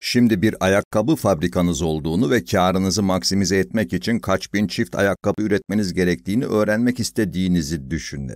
Şimdi bir ayakkabı fabrikanız olduğunu ve karınızı maksimize etmek için kaç bin çift ayakkabı üretmeniz gerektiğini öğrenmek istediğinizi düşün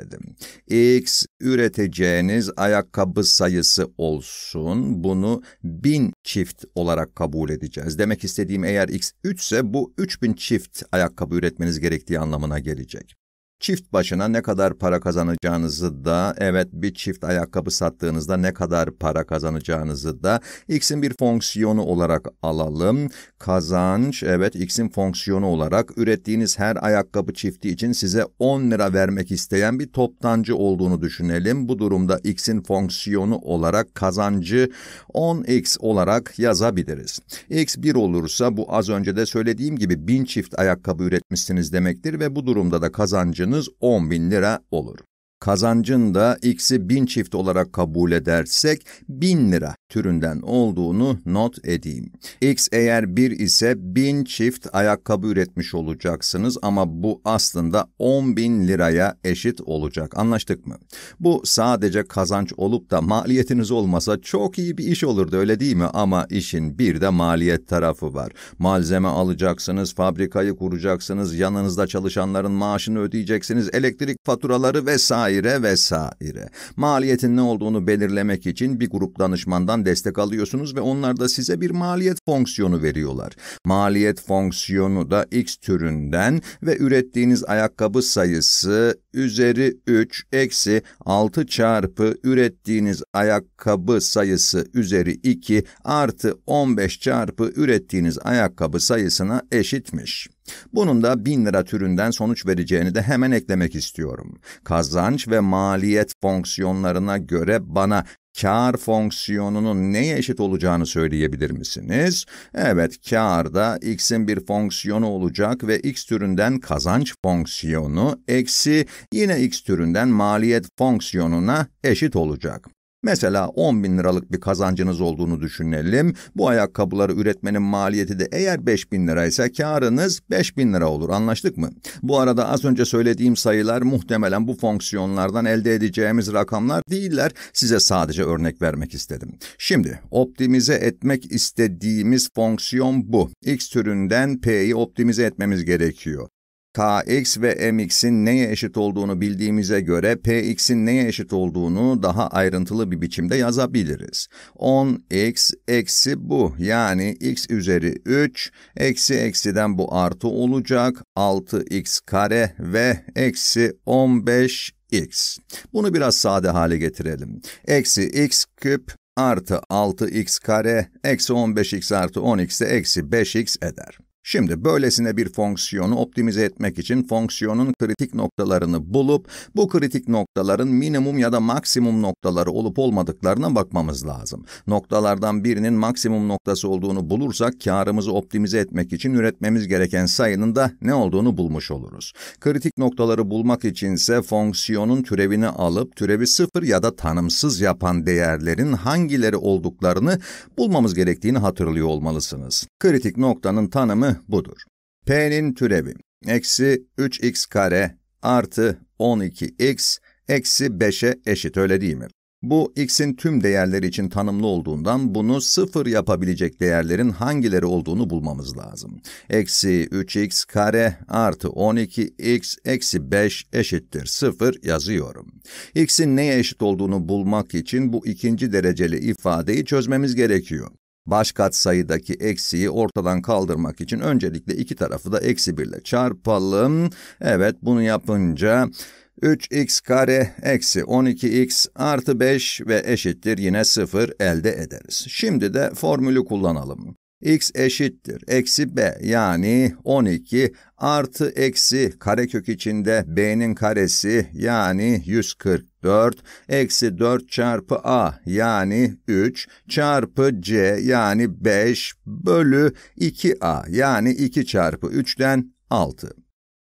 X üreteceğiniz ayakkabı sayısı olsun, bunu bin çift olarak kabul edeceğiz. Demek istediğim eğer X 3 ise bu 3000 çift ayakkabı üretmeniz gerektiği anlamına gelecek. Çift başına ne kadar para kazanacağınızı da, evet bir çift ayakkabı sattığınızda ne kadar para kazanacağınızı da x'in bir fonksiyonu olarak alalım. Kazanç, evet x'in fonksiyonu olarak ürettiğiniz her ayakkabı çifti için size 10 lira vermek isteyen bir toptancı olduğunu düşünelim. Bu durumda x'in fonksiyonu olarak kazancı 10x olarak yazabiliriz. x 1 olursa bu az önce de söylediğim gibi 1000 çift ayakkabı üretmişsiniz demektir ve bu durumda da kazancın harcınız 10 bin lira olur kazancın da x'i bin çift olarak kabul edersek bin lira türünden olduğunu not edeyim. X eğer bir ise bin çift ayakkabı üretmiş olacaksınız ama bu aslında on bin liraya eşit olacak. Anlaştık mı? Bu sadece kazanç olup da maliyetiniz olmasa çok iyi bir iş olurdu öyle değil mi? Ama işin bir de maliyet tarafı var. Malzeme alacaksınız, fabrikayı kuracaksınız, yanınızda çalışanların maaşını ödeyeceksiniz, elektrik faturaları vesaire vesaire vesaire. Maliyetin ne olduğunu belirlemek için bir grup danışmandan destek alıyorsunuz ve onlar da size bir maliyet fonksiyonu veriyorlar. Maliyet fonksiyonu da X türünden ve ürettiğiniz ayakkabı sayısı üzeri 3 eksi 6 çarpı ürettiğiniz ayakkabı sayısı üzeri 2 artı 15 çarpı ürettiğiniz ayakkabı sayısına eşitmiş. Bunun da bin lira türünden sonuç vereceğini de hemen eklemek istiyorum. Kazanç ve maliyet fonksiyonlarına göre bana kar fonksiyonunun neye eşit olacağını söyleyebilir misiniz? Evet, kar da x'in bir fonksiyonu olacak ve x türünden kazanç fonksiyonu eksi yine x türünden maliyet fonksiyonuna eşit olacak. Mesela 10 bin liralık bir kazancınız olduğunu düşünelim. Bu ayakkabıları üretmenin maliyeti de eğer 5 bin liraysa karınız 5 bin lira olur anlaştık mı? Bu arada az önce söylediğim sayılar muhtemelen bu fonksiyonlardan elde edeceğimiz rakamlar değiller. Size sadece örnek vermek istedim. Şimdi optimize etmek istediğimiz fonksiyon bu. X türünden P'yi optimize etmemiz gerekiyor. Kx ve Mx'in neye eşit olduğunu bildiğimize göre Px'in neye eşit olduğunu daha ayrıntılı bir biçimde yazabiliriz. 10x eksi bu yani x üzeri 3 eksi eksiden bu artı olacak 6x kare ve eksi 15x. Bunu biraz sade hale getirelim. Eksi x küp artı 6x kare eksi 15x artı 10x de eksi 5x eder. Şimdi böylesine bir fonksiyonu optimize etmek için fonksiyonun kritik noktalarını bulup bu kritik noktaların minimum ya da maksimum noktaları olup olmadıklarına bakmamız lazım. Noktalardan birinin maksimum noktası olduğunu bulursak karımızı optimize etmek için üretmemiz gereken sayının da ne olduğunu bulmuş oluruz. Kritik noktaları bulmak içinse fonksiyonun türevini alıp türevi sıfır ya da tanımsız yapan değerlerin hangileri olduklarını bulmamız gerektiğini hatırlıyor olmalısınız. Kritik noktanın tanımı budur. P'nin türevi eksi 3x kare artı 12x eksi 5'e eşit öyle değil mi? Bu x'in tüm değerleri için tanımlı olduğundan bunu sıfır yapabilecek değerlerin hangileri olduğunu bulmamız lazım. Eksi 3x kare artı 12x eksi 5 eşittir sıfır yazıyorum. x'in neye eşit olduğunu bulmak için bu ikinci dereceli ifadeyi çözmemiz gerekiyor. Başkat sayıdaki eksiyi ortadan kaldırmak için öncelikle iki tarafı da eksi 1 ile çarpalım. Evet bunu yapınca 3x kare eksi 12x artı 5 ve eşittir yine 0 elde ederiz. Şimdi de formülü kullanalım x eşittir eksi b yani 12 artı eksi karekök içinde b'nin karesi yani 140 4 eksi 4 çarpı a yani 3 çarpı c yani 5 bölü 2a yani 2 çarpı 3'ten 6.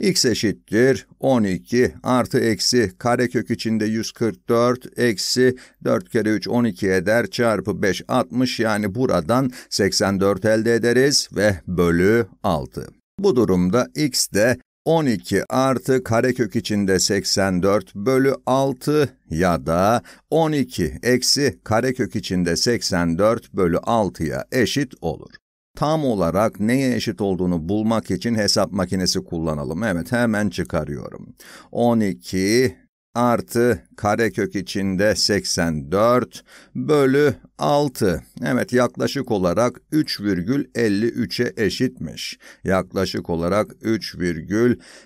x eşittir 12 artı eksi karekök içinde 144 eksi 4 kere 3 12 eder çarpı 5 60 yani buradan 84 elde ederiz ve bölü 6. Bu durumda x de 12 artı karekök içinde 84 bölü 6 ya da 12 eksi karekök içinde 84 bölü 6'ya eşit olur. Tam olarak neye eşit olduğunu bulmak için hesap makinesi kullanalım. Evet hemen çıkarıyorum. 12 artı karekök içinde 84 bölü 6. Evet yaklaşık olarak 3,53'e eşitmiş. Yaklaşık olarak 3,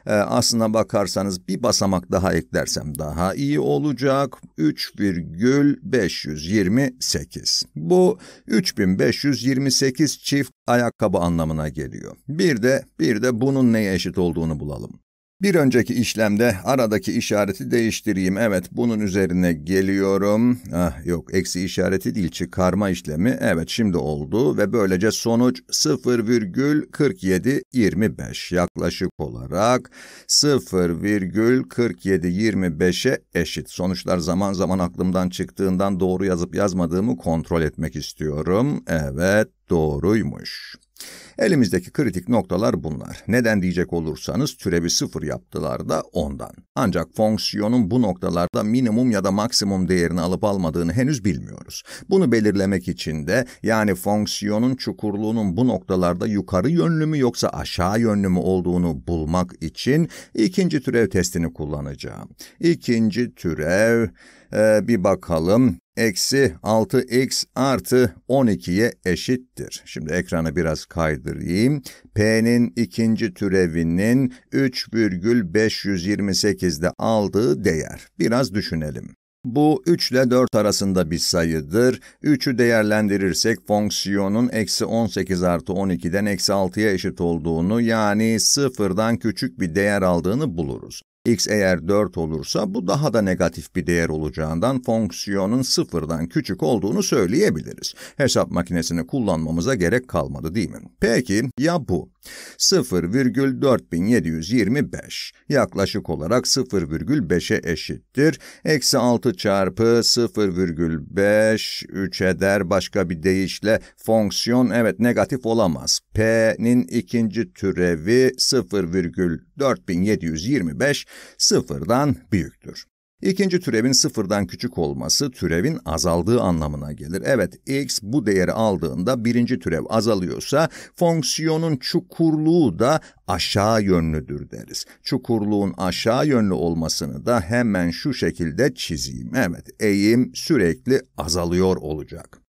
e, aslına bakarsanız bir basamak daha eklersem daha iyi olacak. 3,528. Bu 3528 çift ayakkabı anlamına geliyor. Bir de bir de bunun neye eşit olduğunu bulalım. Bir önceki işlemde aradaki işareti değiştireyim. Evet bunun üzerine geliyorum. Ah, yok eksi işareti değil çıkarma işlemi. Evet şimdi oldu ve böylece sonuç 0,4725 yaklaşık olarak 0,4725'e eşit. Sonuçlar zaman zaman aklımdan çıktığından doğru yazıp yazmadığımı kontrol etmek istiyorum. Evet doğruymuş. Elimizdeki kritik noktalar bunlar. Neden diyecek olursanız türevi sıfır yaptılar da ondan. Ancak fonksiyonun bu noktalarda minimum ya da maksimum değerini alıp almadığını henüz bilmiyoruz. Bunu belirlemek için de yani fonksiyonun çukurluğunun bu noktalarda yukarı yönlü mü yoksa aşağı yönlü mü olduğunu bulmak için ikinci türev testini kullanacağım. İkinci türev, ee, bir bakalım eksi 6x artı 12'ye eşittir. Şimdi ekranı biraz kaydırayım. P'nin ikinci türevinin 3,528'de aldığı değer. Biraz düşünelim. Bu 3 ile 4 arasında bir sayıdır. 3'ü değerlendirirsek fonksiyonun eksi 18 artı 12'den eksi 6'ya eşit olduğunu yani sıfırdan küçük bir değer aldığını buluruz x eğer 4 olursa bu daha da negatif bir değer olacağından fonksiyonun sıfırdan küçük olduğunu söyleyebiliriz. Hesap makinesini kullanmamıza gerek kalmadı değil mi? Peki ya bu? 0,4725 yaklaşık olarak 0,5'e eşittir. Eksi 6 çarpı 0,5 3 eder. Başka bir deyişle fonksiyon evet negatif olamaz. P'nin ikinci türevi 0,4725 sıfırdan büyüktür. İkinci türevin sıfırdan küçük olması türevin azaldığı anlamına gelir. Evet, x bu değeri aldığında birinci türev azalıyorsa fonksiyonun çukurluğu da aşağı yönlüdür deriz. Çukurluğun aşağı yönlü olmasını da hemen şu şekilde çizeyim. Evet, eğim sürekli azalıyor olacak.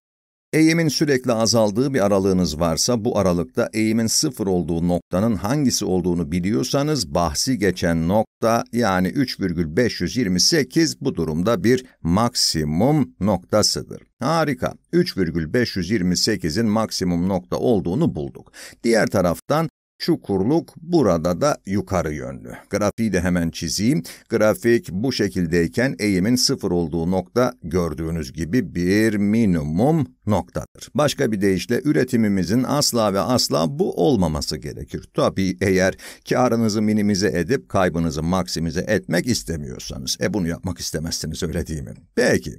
Eğimin sürekli azaldığı bir aralığınız varsa bu aralıkta eğimin sıfır olduğu noktanın hangisi olduğunu biliyorsanız bahsi geçen nokta yani 3,528 bu durumda bir maksimum noktasıdır. Harika. 3,528'in maksimum nokta olduğunu bulduk. Diğer taraftan Çukurluk burada da yukarı yönlü. Grafiği de hemen çizeyim. Grafik bu şekildeyken eğimin sıfır olduğu nokta gördüğünüz gibi bir minimum noktadır. Başka bir deyişle üretimimizin asla ve asla bu olmaması gerekir. Tabii eğer karınızı minimize edip kaybınızı maksimize etmek istemiyorsanız. E bunu yapmak istemezsiniz öyle değil mi? Peki.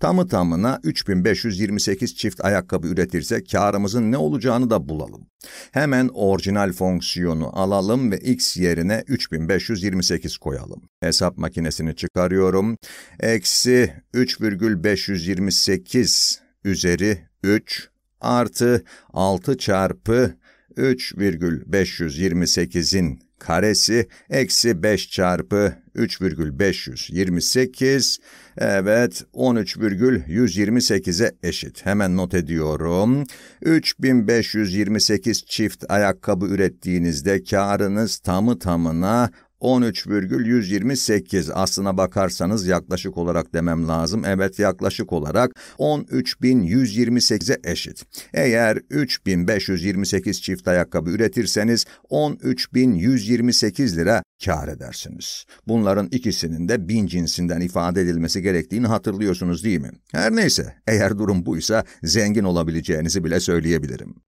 Tamı tamına 3528 çift ayakkabı üretirse karımızın ne olacağını da bulalım. Hemen orijinal fonksiyonu alalım ve x yerine 3528 koyalım. Hesap makinesini çıkarıyorum. Eksi 3,528 üzeri 3 artı 6 çarpı 3,528'in karesi eksi 5 çarpı 3,528 evet 13,128'e eşit. Hemen not ediyorum. 3528 çift ayakkabı ürettiğinizde karınız tamı tamına 13,128 aslına bakarsanız yaklaşık olarak demem lazım. Evet yaklaşık olarak 13.128'e eşit. Eğer 3.528 çift ayakkabı üretirseniz 13.128 lira kar edersiniz. Bunların ikisinin de bin cinsinden ifade edilmesi gerektiğini hatırlıyorsunuz değil mi? Her neyse eğer durum buysa zengin olabileceğinizi bile söyleyebilirim.